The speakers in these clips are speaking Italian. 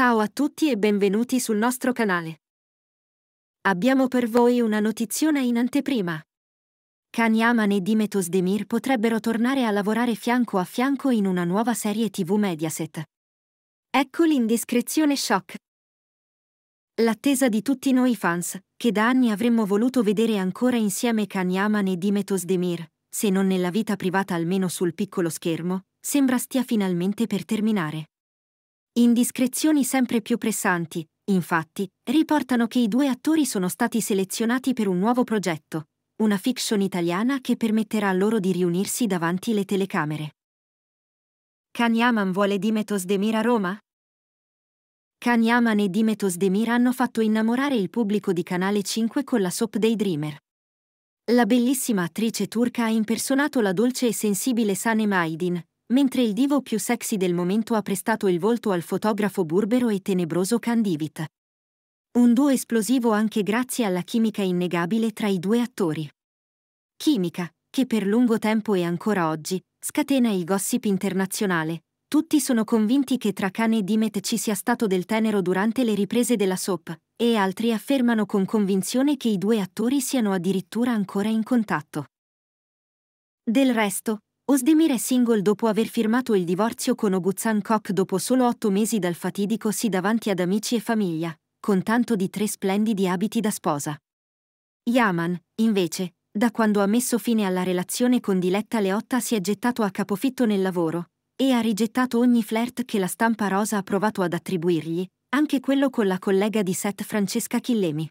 Ciao a tutti e benvenuti sul nostro canale. Abbiamo per voi una notizia in anteprima. Kanyaman e Dimetos Demir potrebbero tornare a lavorare fianco a fianco in una nuova serie TV Mediaset. Ecco l'indiscrezione shock. L'attesa di tutti noi fans, che da anni avremmo voluto vedere ancora insieme Kanyaman e Dimetos Demir, se non nella vita privata almeno sul piccolo schermo, sembra stia finalmente per terminare. Indiscrezioni sempre più pressanti, infatti, riportano che i due attori sono stati selezionati per un nuovo progetto, una fiction italiana che permetterà loro di riunirsi davanti le telecamere. Kanyaman vuole Dimetos Demir a Roma? Kanyaman e Dimetos Demir hanno fatto innamorare il pubblico di Canale 5 con la soap dei Dreamer. La bellissima attrice turca ha impersonato la dolce e sensibile Sanem Aydin, mentre il divo più sexy del momento ha prestato il volto al fotografo burbero e tenebroso Candivit. Un duo esplosivo anche grazie alla chimica innegabile tra i due attori. Chimica, che per lungo tempo e ancora oggi, scatena il gossip internazionale. Tutti sono convinti che tra Khan e Dimet ci sia stato del tenero durante le riprese della soap, e altri affermano con convinzione che i due attori siano addirittura ancora in contatto. Del resto, Osdemir è single dopo aver firmato il divorzio con Oguzhan Kok dopo solo otto mesi dal fatidico sì davanti ad amici e famiglia, con tanto di tre splendidi abiti da sposa. Yaman, invece, da quando ha messo fine alla relazione con Diletta Leotta si è gettato a capofitto nel lavoro e ha rigettato ogni flirt che la stampa rosa ha provato ad attribuirgli, anche quello con la collega di set Francesca Chillemi.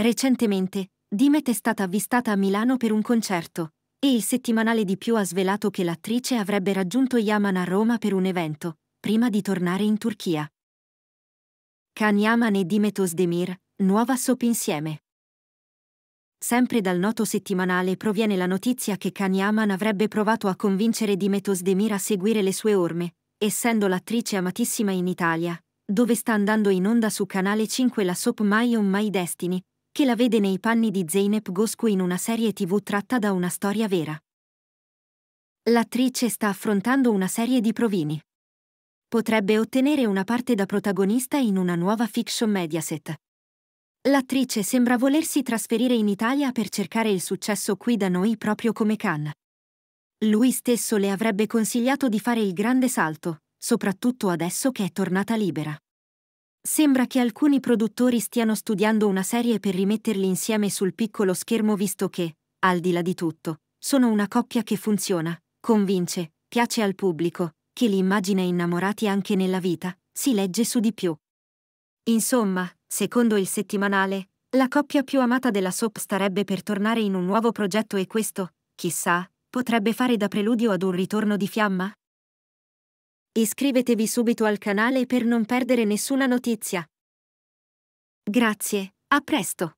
Recentemente, Dimet è stata avvistata a Milano per un concerto, e il settimanale di più ha svelato che l'attrice avrebbe raggiunto Yaman a Roma per un evento, prima di tornare in Turchia. Can Yaman e Dimetos Demir, nuova soap insieme. Sempre dal noto settimanale proviene la notizia che Can Yaman avrebbe provato a convincere Dimetos Demir a seguire le sue orme, essendo l'attrice amatissima in Italia, dove sta andando in onda su Canale 5 la soap My On My Destiny, che la vede nei panni di Zeynep Gosku in una serie tv tratta da una storia vera. L'attrice sta affrontando una serie di provini. Potrebbe ottenere una parte da protagonista in una nuova fiction Mediaset. L'attrice sembra volersi trasferire in Italia per cercare il successo qui da noi proprio come Khan. Lui stesso le avrebbe consigliato di fare il grande salto, soprattutto adesso che è tornata libera. Sembra che alcuni produttori stiano studiando una serie per rimetterli insieme sul piccolo schermo visto che, al di là di tutto, sono una coppia che funziona, convince, piace al pubblico, che li immagina innamorati anche nella vita, si legge su di più. Insomma, secondo il settimanale, la coppia più amata della soap starebbe per tornare in un nuovo progetto e questo, chissà, potrebbe fare da preludio ad un ritorno di fiamma? Iscrivetevi subito al canale per non perdere nessuna notizia. Grazie, a presto!